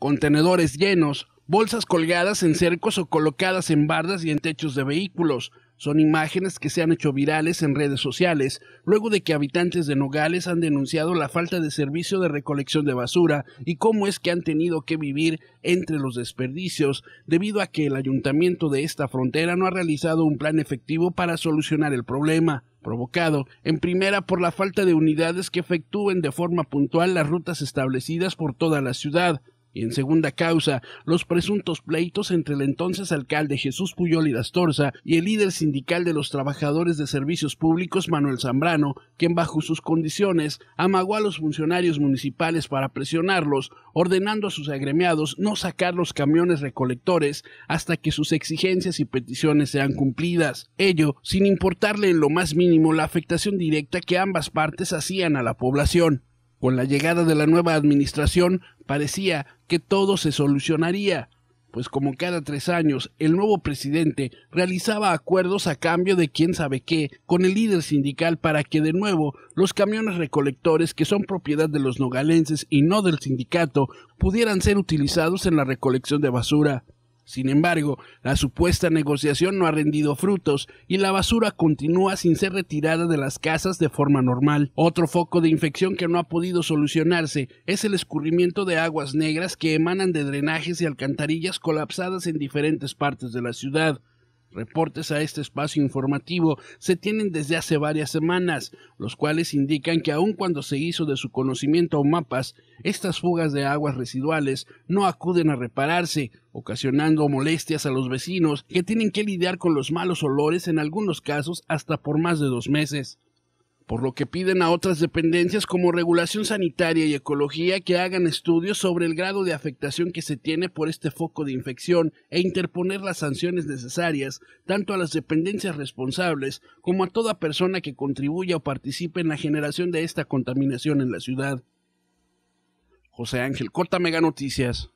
contenedores llenos, bolsas colgadas en cercos o colocadas en bardas y en techos de vehículos. Son imágenes que se han hecho virales en redes sociales, luego de que habitantes de Nogales han denunciado la falta de servicio de recolección de basura y cómo es que han tenido que vivir entre los desperdicios, debido a que el ayuntamiento de esta frontera no ha realizado un plan efectivo para solucionar el problema provocado en primera por la falta de unidades que efectúen de forma puntual las rutas establecidas por toda la ciudad, y en segunda causa, los presuntos pleitos entre el entonces alcalde Jesús Puyol y Dastorza y el líder sindical de los trabajadores de servicios públicos Manuel Zambrano, quien bajo sus condiciones amagó a los funcionarios municipales para presionarlos, ordenando a sus agremiados no sacar los camiones recolectores hasta que sus exigencias y peticiones sean cumplidas, ello sin importarle en lo más mínimo la afectación directa que ambas partes hacían a la población. Con la llegada de la nueva administración parecía que todo se solucionaría, pues como cada tres años el nuevo presidente realizaba acuerdos a cambio de quién sabe qué con el líder sindical para que de nuevo los camiones recolectores que son propiedad de los nogalenses y no del sindicato pudieran ser utilizados en la recolección de basura. Sin embargo, la supuesta negociación no ha rendido frutos y la basura continúa sin ser retirada de las casas de forma normal. Otro foco de infección que no ha podido solucionarse es el escurrimiento de aguas negras que emanan de drenajes y alcantarillas colapsadas en diferentes partes de la ciudad. Reportes a este espacio informativo se tienen desde hace varias semanas, los cuales indican que aun cuando se hizo de su conocimiento mapas, estas fugas de aguas residuales no acuden a repararse, ocasionando molestias a los vecinos que tienen que lidiar con los malos olores en algunos casos hasta por más de dos meses por lo que piden a otras dependencias como regulación sanitaria y ecología que hagan estudios sobre el grado de afectación que se tiene por este foco de infección e interponer las sanciones necesarias tanto a las dependencias responsables como a toda persona que contribuya o participe en la generación de esta contaminación en la ciudad. José Ángel Corta Mega Noticias.